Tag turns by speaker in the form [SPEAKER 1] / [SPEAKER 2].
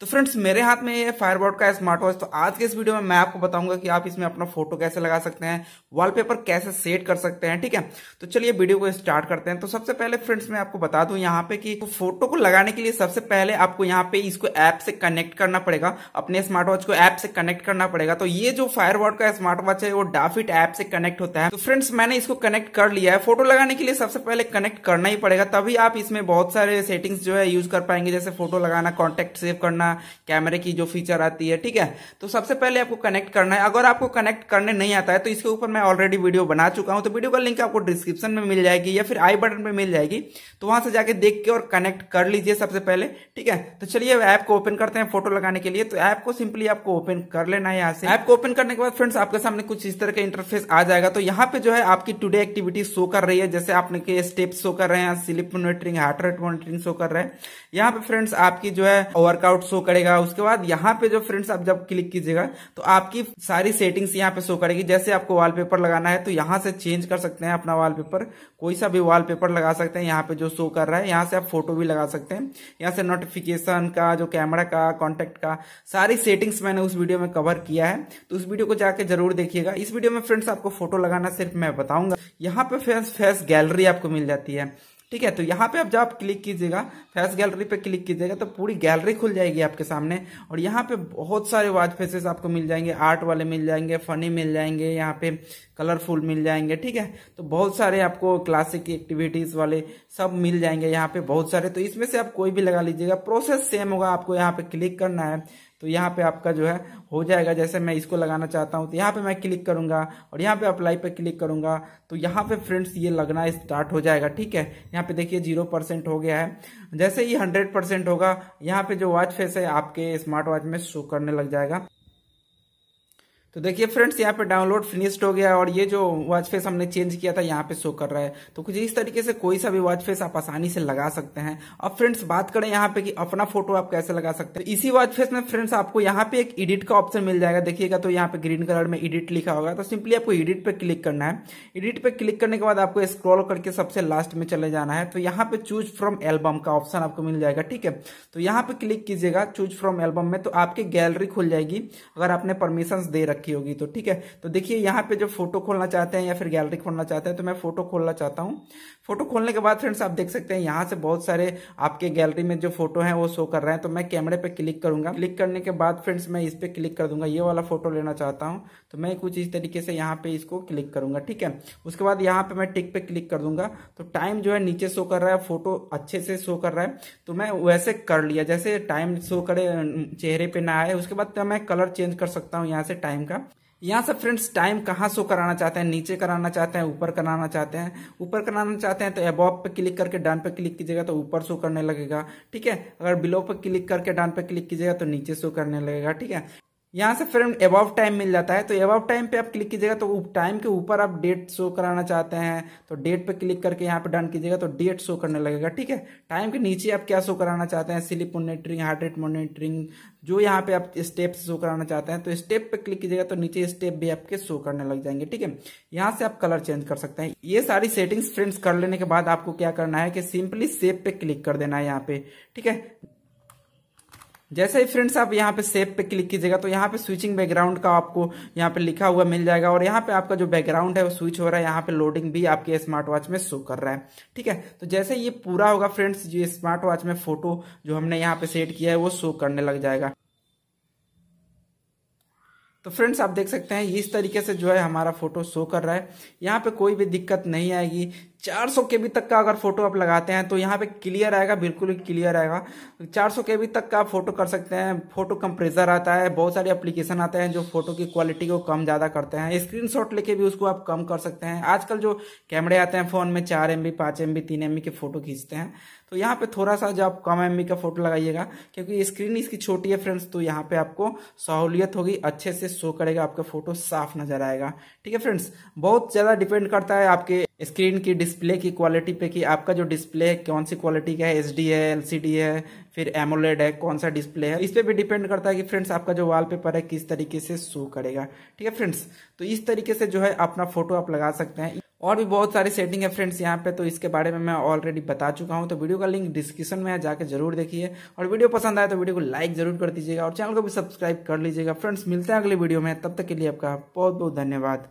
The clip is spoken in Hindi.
[SPEAKER 1] तो फ्रेंड्स मेरे हाथ में ये फायरबोर्ड का स्मार्ट वॉच तो आज के इस वीडियो में मैं आपको बताऊंगा कि आप इसमें अपना फोटो कैसे लगा सकते हैं वॉलपेपर कैसे सेट कर सकते हैं ठीक है तो चलिए वीडियो को स्टार्ट करते हैं तो सबसे पहले फ्रेंड्स मैं आपको बता दू यहाँ पे की फोटो को लगाने के लिए सबसे पहले आपको यहाँ पे इसको ऐप से कनेक्ट करना पड़ेगा अपने स्मार्ट वॉच को ऐप से कनेक्ट करना पड़ेगा तो ये जो फायरबोर्ड का स्मार्ट वॉच है वो डाफिट ऐप से कनेक्ट होता है तो फ्रेंड्स मैंने इसको कनेक्ट कर लिया है फोटो लगाने के लिए सबसे पहले कनेक्ट करना ही पड़ेगा तभी आप इसमें बहुत सारे सेटिंग्स जो है यूज कर पाएंगे जैसे फोटो लगाना कॉन्टेक्ट सेव करना करना कैमरे की जो फीचर आती है ठीक है तो सबसे पहले आपको कनेक्ट करना है अगर आपको कनेक्ट करने नहीं आता है तो इसके ऊपर मैं ऑलरेडी वीडियो बना चुका हूं तो वीडियो का लिंक आपको डिस्क्रिप्शन में मिल जाएगी या फिर आई बटन में मिल जाएगी तो वहां से जाके देख के और कनेक्ट कर लीजिए सबसे पहले ठीक है तो चलिए ऐप को ओपन करते हैं फोटो लगाने के लिए तो ऐप को सिंपली आपको ओपन कर लेना है यहाँ से ऐप को ओपन करने के बाद फ्रेंड्स आपके सामने कुछ इस तरह का इंटरफेस आ जाएगा तो यहाँ पे जो है आपकी टूडे एक्टिविटी शो कर रही है जैसे आपने के स्टेप शो कर रहे हैं sleep monitoring heart rate monitoring show कर रहे हैं यहाँ पे फ्रेंड्स आपकी जो है वर्कआउट शो शो करेगा उसके बाद यहाँ पे जो फ्रेंड्स आप जब क्लिक कीजिएगा तो आपकी सारी सेटिंग्स यहाँ पे शो करेगी जैसे आपको वॉलपेपर लगाना है तो यहाँ से चेंज कर सकते हैं अपना वॉलपेपर कोई सा भी वॉलपेपर लगा सकते हैं यहाँ पे जो शो कर रहा है यहाँ से आप फोटो भी लगा सकते हैं यहाँ से नोटिफिकेशन का जो कैमरा का कॉन्टेक्ट का सारी सेटिंग्स मैंने उस वीडियो में कवर किया है तो उस वीडियो को जाके जरूर देखिएगा इस वीडियो में फ्रेंड्स आपको फोटो लगाना सिर्फ मैं बताऊंगा यहाँ पे फेस फेस गैलरी आपको मिल जाती है ठीक है तो यहाँ पे आप जब आप क्लिक कीजिएगा फैस गैलरी पे क्लिक कीजिएगा तो पूरी गैलरी खुल जाएगी आपके सामने और यहाँ पे बहुत सारे वाच फेसेस आपको मिल जाएंगे आर्ट वाले मिल जाएंगे फनी मिल जाएंगे यहाँ पे कलरफुल मिल जाएंगे ठीक है तो बहुत सारे आपको क्लासिक एक्टिविटीज वाले सब मिल जाएंगे यहाँ पे बहुत सारे तो इसमें से आप कोई भी लगा लीजिएगा प्रोसेस सेम होगा आपको यहाँ पे क्लिक करना है तो यहाँ पे आपका जो है हो जाएगा जैसे मैं इसको लगाना चाहता हूँ तो यहाँ पे मैं क्लिक करूंगा और यहाँ पे अप्लाई पे क्लिक करूंगा तो यहाँ पे फ्रेंड्स ये लगना स्टार्ट हो जाएगा ठीक है यहाँ पे देखिए जीरो परसेंट हो गया है जैसे ही हंड्रेड परसेंट होगा यहाँ पे जो वॉच फेस है आपके स्मार्ट वॉच में शो करने लग जाएगा तो देखिए फ्रेंड्स यहाँ पे डाउनलोड फिनिश्ड हो गया और ये जो वॉच फेस हमने चेंज किया था यहाँ पे शो कर रहा है तो कुछ इस तरीके से कोई सा भी वॉच फेस आप आसानी से लगा सकते हैं अब फ्रेंड्स बात करें यहाँ पे कि अपना फोटो आप कैसे लगा सकते हैं इसी वॉच फेस में फ्रेंड्स आपको यहाँ पे एक एडिट का ऑप्शन मिल जाएगा देखिएगा तो यहाँ पे ग्रीन कलर में एडिट लिखा होगा तो सिंपली आपको एडिट पे क्लिक करना है एडिट पे क्लिक करने के बाद आपको स्क्रॉल करके सबसे लास्ट में चले जाना है तो यहाँ पे चूज फ्रॉम एल्बम का ऑप्शन आपको मिल जाएगा ठीक है तो यहाँ पे क्लिक कीजिएगा चूज फ्रॉम एल्बम में तो आपकी गैलरी खुल जाएगी अगर आपने परमिशन दे रखी रखी होगी तो ठीक है तो देखिए यहाँ पे जब फोटो खोलना चाहते हैं या फिर गैलरी खोलना चाहते हैं तो मैं फोटो खोलना चाहता हूँ फोटो खोलने के बाद फ्रेंड्स आप देख सकते हैं यहाँ से बहुत सारे आपके गैलरी में जो फोटो है वो शो कर रहे हैं तो मैं कैमरे पे क्लिक करूंगा क्लिक करने के बाद फ्रेंड्स मैं इस पर क्लिक कर दूंगा ये वाला फोटो लेना चाहता हूँ तो मैं कुछ इस तरीके से यहाँ पे इसको क्लिक करूंगा ठीक है उसके बाद यहाँ पे मैं टिक पे क्लिक कर दूंगा तो टाइम जो है नीचे शो कर रहा है फोटो अच्छे से शो कर रहा है तो मैं वैसे कर लिया जैसे टाइम शो करे चेहरे पे ना आए उसके बाद तो मैं कलर चेंज कर सकता हूँ यहाँ से टाइम का का यहाँ से फ्रेंड्स टाइम कहाँ शो कराना चाहते हैं नीचे कराना चाहते हैं ऊपर कराना चाहते हैं ऊपर कराना चाहते हैं तो एबॉब पे क्लिक करके डाउन पे क्लिक कीजिएगा तो ऊपर शो करने लगेगा ठीक है अगर बिलो पे क्लिक करके डाउन पे क्लिक कीजिएगा तो नीचे शो करने लगेगा ठीक है यहाँ से फ्रेंड एबव टाइम मिल जाता है तो एबव टाइम पे आप क्लिक कीजिएगा तो टाइम के ऊपर आप डेट शो कराना चाहते हैं तो डेट पे क्लिक करके यहाँ पे डन कीजिएगा तो डेट शो करने लगेगा ठीक है टाइम के नीचे आप क्या शो कराना चाहते हैं sleep monitoring heart rate monitoring जो यहाँ पे आप स्टेप शो कराना चाहते हैं तो स्टेप पे क्लिक कीजिएगा तो नीचे स्टेप भी आपके शो करने लग जाएंगे ठीक है यहाँ से आप कलर चेंज कर सकते हैं ये सारी सेटिंग्स फ्रेंड्स कर लेने के बाद आपको क्या करना है कि सिंपली सेप पे क्लिक कर देना है यहाँ पे ठीक है जैसे ही फ्रेंड्स आप यहाँ पे सेव पे क्लिक कीजिएगा तो यहाँ पे स्विचिंग बैकग्राउंड का आपको यहाँ पे लिखा हुआ मिल जाएगा और यहाँ पे आपका जो बैकग्राउंड है वो स्विच हो रहा है यहाँ पे लोडिंग भी आपके स्मार्ट वॉच में शो कर रहा है ठीक है तो जैसे ये पूरा होगा फ्रेंड्स जो स्मार्ट वॉच में फोटो जो हमने यहाँ पे सेट किया है वो शो करने लग जाएगा तो फ्रेंड्स आप देख सकते हैं इस तरीके से जो है हमारा फोटो शो कर रहा है यहाँ पे कोई भी दिक्कत नहीं आएगी चार सौ के बी तक का अगर फोटो आप लगाते हैं तो यहाँ पे क्लियर आएगा बिल्कुल ही क्लियर आएगा चार सौ के बी तक का फोटो कर सकते हैं फोटो कंप्रेसर आता है बहुत सारे एप्लीकेशन आते हैं जो फोटो की क्वालिटी को कम ज़्यादा करते हैं स्क्रीनशॉट लेके भी उसको आप कम कर सकते हैं आजकल जो कैमरे आते हैं फ़ोन में चार एम बी पांच एम बी तीन एम बी के फोटो खींचते हैं तो यहाँ पे थोड़ा सा जो आप कम एम बी का फोटो लगाइएगा क्योंकि स्क्रीन इसकी छोटी है फ्रेंड्स तो यहाँ पे आपको सहूलियत होगी अच्छे से शो करेगा आपका फोटो साफ नजर आएगा ठीक है फ्रेंड्स बहुत ज़्यादा डिपेंड करता है आपके स्क्रीन की डिस्प्ले की क्वालिटी पे कि आपका जो डिस्प्ले है कौन सी क्वालिटी का है एच है एल है फिर एमोलेड है कौन सा डिस्प्ले है इस पर भी डिपेंड करता है कि फ्रेंड्स आपका जो वॉलपेपर है किस तरीके से शो करेगा ठीक है फ्रेंड्स तो इस तरीके से जो है अपना फोटो आप लगा सकते हैं और भी बहुत सारी सेटिंग है फ्रेंड्स यहाँ पे तो इसके बारे में मैं ऑलरेडी बता चुका हूँ तो वीडियो का लिंक डिस्क्रिप्शन में है जाकर जरूर देखिए और वीडियो पसंद आए तो वीडियो को लाइक जरूर कर दीजिएगा और चैनल को भी सब्सक्राइब कर लीजिएगा फ्रेंड्स मिलते हैं अगले वीडियो में तब तक के लिए आपका बहुत बहुत धन्यवाद